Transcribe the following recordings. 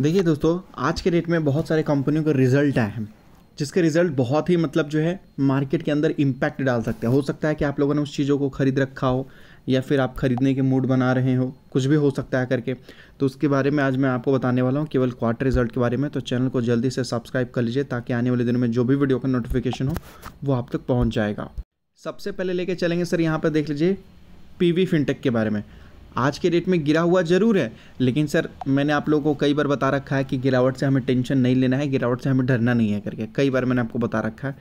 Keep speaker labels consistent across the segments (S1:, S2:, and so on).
S1: देखिए दोस्तों आज के डेट में बहुत सारे कंपनियों के रिजल्ट आए हैं जिसके रिजल्ट बहुत ही मतलब जो है मार्केट के अंदर इम्पैक्ट डाल सकते हैं हो सकता है कि आप लोगों ने उस चीज़ों को खरीद रखा हो या फिर आप खरीदने के मूड बना रहे हो कुछ भी हो सकता है करके तो उसके बारे में आज मैं आपको बताने वाला हूँ केवल क्वार्टर रिजल्ट के बारे में तो चैनल को जल्दी से सब्सक्राइब कर लीजिए ताकि आने वाले दिनों में जो भी वीडियो का नोटिफिकेशन हो वो आप तक पहुँच जाएगा सबसे पहले लेके चलेंगे सर यहाँ पर देख लीजिए पी वी फिनटेक के बारे में आज के डेट में गिरा हुआ ज़रूर है लेकिन सर मैंने आप लोगों को कई बार बता रखा है कि गिरावट से हमें टेंशन नहीं लेना है गिरावट से हमें डरना नहीं है करके कई बार मैंने आपको बता रखा है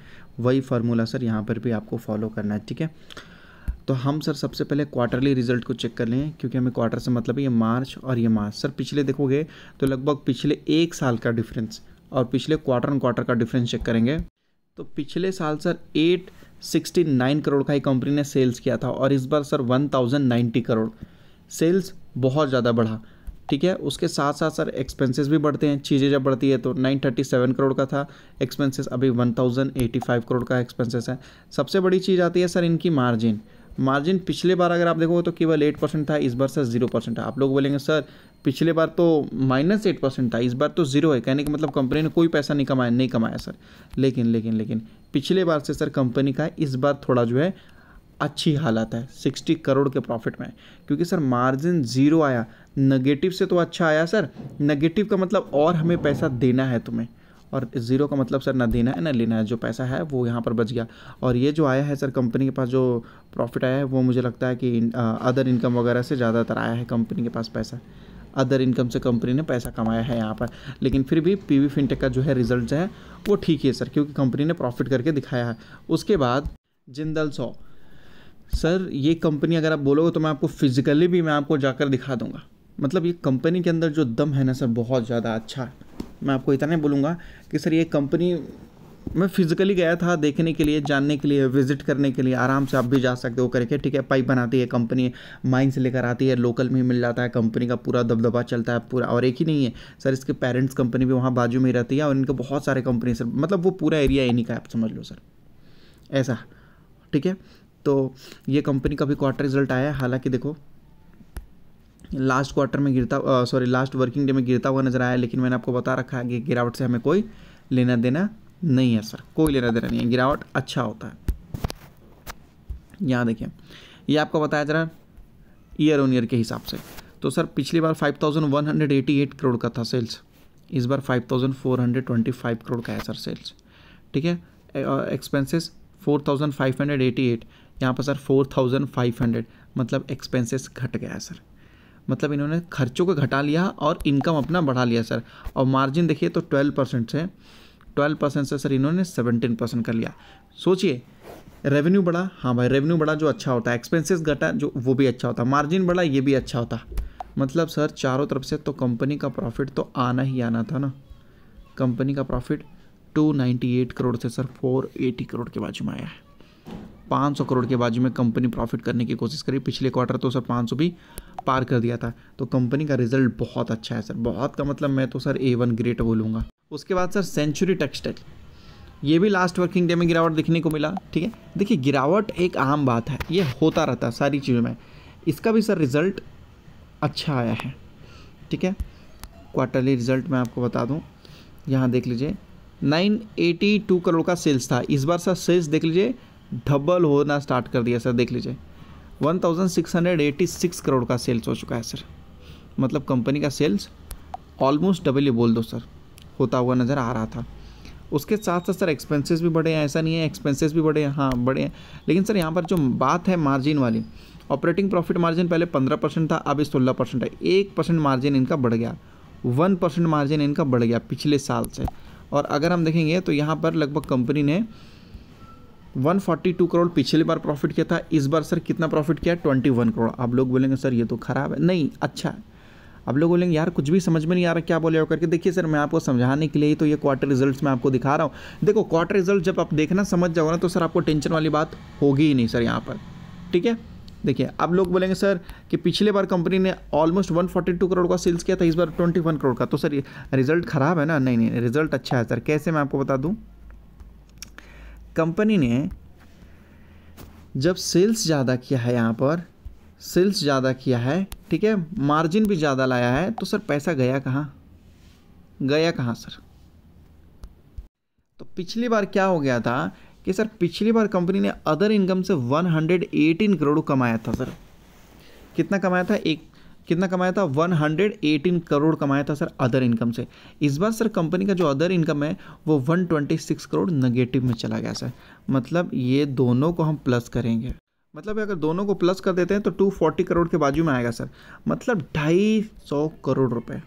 S1: वही फार्मूला सर यहाँ पर भी आपको फॉलो करना है ठीक है तो हम सर सबसे पहले क्वार्टरली रिजल्ट को चेक कर लें क्योंकि हमें क्वार्टर से मतलब ये मार्च और ये मार्च सर पिछले देखोगे तो लगभग पिछले एक साल का डिफरेंस और पिछले क्वार्टर एंड क्वार्टर का डिफरेंस चेक करेंगे तो पिछले साल sir eight sixty nine crore का ही कंपनी ने सेल्स किया था और इस बार sir one thousand ninety crore sales बहुत ज़्यादा बढ़ा ठीक है उसके साथ साथ सर एक्सपेंसेस भी बढ़ते हैं चीज़ें जब बढ़ती है तो 937 करोड़ का था एक्सपेंसेस अभी 1085 करोड़ का एक्सपेंसेस है सबसे बड़ी चीज़ आती है सर इनकी मार्जिन मार्जिन पिछले बार अगर आप देखो तो केवल एट परसेंट था इस बार सर जीरो परसेंट था आप लोग बोलेंगे सर पिछले बार तो माइनस एट परसेंट था इस बार तो जीरो है कहने का मतलब कंपनी ने कोई पैसा नहीं कमाया नहीं कमाया सर लेकिन लेकिन लेकिन पिछले बार से सर कंपनी का इस बार थोड़ा जो है अच्छी हालत है सिक्सटी करोड़ के प्रॉफिट में क्योंकि सर मार्जिन ज़ीरो आया नेगेटिव से तो अच्छा आया सर नेगेटिव का मतलब और हमें पैसा देना है तुम्हें और ज़ीरो का मतलब सर ना देना है ना लेना है जो पैसा है वो यहाँ पर बच गया और ये जो आया है सर कंपनी के पास जो प्रॉफिट आया है वो मुझे लगता है कि अदर इनकम वगैरह से ज़्यादातर आया है कंपनी के पास पैसा अदर इनकम से कंपनी ने पैसा कमाया है यहाँ पर लेकिन फिर भी पी वी फिनटेक का जो है रिजल्ट जो है वो ठीक है सर क्योंकि कंपनी ने प्रॉफिट करके दिखाया है उसके बाद जिंदल सौ सर ये कंपनी अगर आप बोलोगे तो मैं आपको फिज़िकली भी मैं आपको जाकर दिखा दूंगा मतलब ये कंपनी के अंदर जो दम है ना सर बहुत ज़्यादा अच्छा है मैं आपको इतना बोलूँगा कि सर ये कंपनी मैं फिज़िकली गया था देखने के लिए जानने के लिए विज़िट करने के लिए आराम से आप भी जा सकते हो करके ठीक है पाइप बनाती है कंपनी माइन से लेकर आती है लोकल में मिल जाता है कंपनी का पूरा दबदबा चलता है पूरा और एक ही नहीं है सर इसके पेरेंट्स कंपनी भी वहाँ बाजू में रहती है और इनके बहुत सारे कंपनी सर मतलब वो पूरा एरिया इन्हीं का आप समझ लो सर ऐसा ठीक है तो ये कंपनी का भी क्वार्टर रिजल्ट आया है हालांकि देखो लास्ट क्वार्टर में गिरता सॉरी लास्ट वर्किंग डे में गिरता हुआ नजर आया लेकिन मैंने आपको बता रखा है कि गिरावट से हमें कोई लेना देना नहीं है सर कोई लेना देना नहीं है गिरावट अच्छा होता है यहाँ देखिए ये आपको बताया जरा ईयर ऑन ईयर के हिसाब से तो सर पिछली बार 5,188 करोड़ का था सेल्स इस बार 5,425 करोड़ का है सर सेल्स ठीक है एक्सपेंसेस 4,588 यहाँ पर sir four thousand five hundred मतलब एक्सपेंसेस घट गया सर मतलब इन्होंने खर्चों को घटा लिया और इनकम अपना बढ़ा लिया सर और मार्जिन देखिए तो ट्वेल्व परसेंट से ट्वेल्व परसेंट से सर इन्होंने सेवनटीन परसेंट कर लिया सोचिए रेवेन्यू बढ़ा हाँ भाई रेवेन्यू बढ़ा जो अच्छा होता है एक्सपेंसिस घटा जो वो भी अच्छा होता मार्जिन बढ़ा ये भी अच्छा होता मतलब सर चारों तरफ से तो कंपनी का प्रॉफिट तो आना ही आना था ना कंपनी का प्रॉफिट 298 करोड़ से सर 480 करोड़ के बाजू में आया है पाँच करोड़ के बाजू में कंपनी प्रॉफिट करने की कोशिश करी पिछले क्वार्टर तो सर पाँच भी पार कर दिया था तो कंपनी का रिजल्ट बहुत अच्छा है सर बहुत का मतलब मैं तो सर ए वन ग्रेट बोलूँगा उसके बाद सर सेंचुरी टेक्सटाइल ये भी लास्ट वर्किंग डे में गिरावट देखने को मिला ठीक है देखिए गिरावट एक आम बात है ये होता रहता है सारी चीज़ों में इसका भी सर रिज़ल्ट अच्छा आया है ठीक है क्वार्टरली रिज़ल्ट मैं आपको बता दूँ यहाँ देख लीजिए 982 करोड़ का सेल्स था इस बार सर सेल्स देख लीजिए डबल होना स्टार्ट कर दिया सर देख लीजिए 1686 करोड़ का सेल्स हो चुका है सर मतलब कंपनी का सेल्स ऑलमोस्ट डबल ही बोल दो सर होता हुआ नज़र आ रहा था उसके साथ साथ सर एक्सपेंसेस भी बढ़े हैं ऐसा नहीं है एक्सपेंसेस भी बढ़े हैं हाँ बढ़े हैं लेकिन सर यहाँ पर जो बात है मार्जिन वाली ऑपरेटिंग प्रॉफिट मार्जिन पहले पंद्रह परसेंट था अभी सोलह परसेंट है एक परसेंट मार्जिन इनका बढ़ गया वन परसेंट मार्जिन इनका बढ़ गया पिछले साल से और अगर हम देखेंगे तो यहाँ पर लगभग कंपनी ने 142 करोड़ पिछली बार प्रॉफिट किया था इस बार सर कितना प्रॉफिट किया 21 करोड़ आप लोग बोलेंगे सर ये तो खराब है नहीं अच्छा है आप लोग बोलेंगे यार कुछ भी समझ में नहीं आ रहा क्या बोले हो करके देखिए सर मैं आपको समझाने के लिए ही तो ये क्वार्टर रिजल्ट्स मैं आपको दिखा रहा हूँ देखो क्वार्टर रिजल्ट जब आप देखना समझ जाओ ना तो सर आपको टेंशन वाली बात होगी ही नहीं सर यहाँ पर ठीक है देखिए आप लोग बोलेंगे सर कि पिछले बार कंपनी ने ऑलमोस्ट 142 करोड़ का सेल्स किया था इस बार 21 करोड़ का तो सर रिजल्ट खराब है ना नहीं नहीं रिजल्ट अच्छा है सर कैसे मैं आपको बता दूँ कंपनी ने जब सेल्स ज़्यादा किया है यहाँ पर सेल्स ज़्यादा किया है ठीक है मार्जिन भी ज़्यादा लाया है तो सर पैसा गया कहाँ गया कहाँ सर तो पिछली बार क्या हो गया था कि सर पिछली बार कंपनी ने अदर इनकम से 118 करोड़ कमाया था सर कितना कमाया था एक कितना कमाया था 118 करोड़ कमाया था सर अदर इनकम से इस बार सर कंपनी का जो अदर इनकम है वो 126 करोड़ नेगेटिव में चला गया सर मतलब ये दोनों को हम प्लस करेंगे मतलब अगर दोनों को प्लस कर देते हैं तो 240 करोड़ के बाजू में आएगा सर मतलब ढाई सौ करोड़ रुपये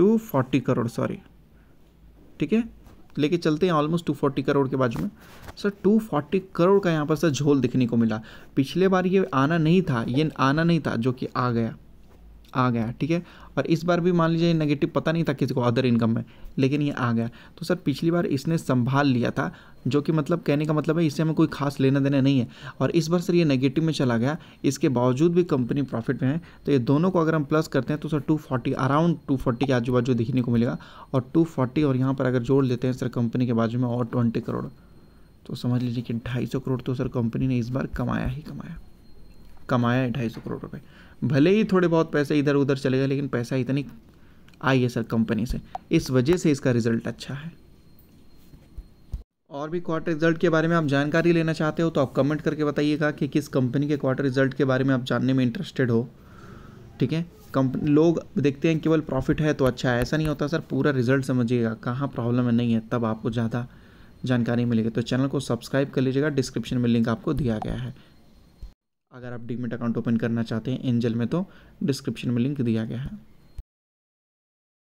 S1: 240 करोड़ सॉरी ठीक है लेके चलते हैं ऑलमोस्ट 240 करोड़ के बाजू में सर 240 करोड़ का यहाँ पर सर झोल दिखने को मिला पिछले बार ये आना नहीं था ये आना नहीं था जो कि आ गया आ गया ठीक है और इस बार भी मान लीजिए नेगेटिव पता नहीं था किसी को अदर इनकम में लेकिन ये आ गया तो सर पिछली बार इसने संभाल लिया था जो कि मतलब कहने का मतलब है इससे हमें कोई खास लेना देना नहीं है और इस बार सर ये नेगेटिव में चला गया इसके बावजूद भी कंपनी प्रॉफिट में है तो ये दोनों को अगर हम प्लस करते हैं तो सर 240 अराउंड 240 के आजू बाजू देखने को मिलेगा और 240 और यहाँ पर अगर जोड़ लेते हैं सर कंपनी के बाजू में और ट्वेंटी करोड़ तो समझ लीजिए कि ढाई करोड़ तो सर कंपनी ने इस बार कमाया ही कमाया कमाया है ढाई सौ करोड़ रुपए भले ही थोड़े बहुत पैसे इधर उधर चले गए लेकिन पैसा इतनी आई है सर कंपनी से इस वजह से इसका रिजल्ट अच्छा है और भी क्वार्टर रिजल्ट के बारे में आप जानकारी लेना चाहते हो तो आप कमेंट करके बताइएगा कि किस कंपनी के क्वार्टर रिजल्ट के बारे में आप जानने में इंटरेस्टेड हो ठीक है कंपनी लोग देखते हैं केवल प्रॉफिट है तो अच्छा है ऐसा नहीं होता सर पूरा रिजल्ट समझिएगा कहाँ प्रॉब्लम है नहीं है तब आपको ज़्यादा जानकारी मिलेगी तो चैनल को सब्सक्राइब कर लीजिएगा डिस्क्रिप्शन में लिंक आपको दिया गया है अगर आप डीमेट अकाउंट ओपन करना चाहते हैं एंजल में तो डिस्क्रिप्शन में लिंक दिया गया है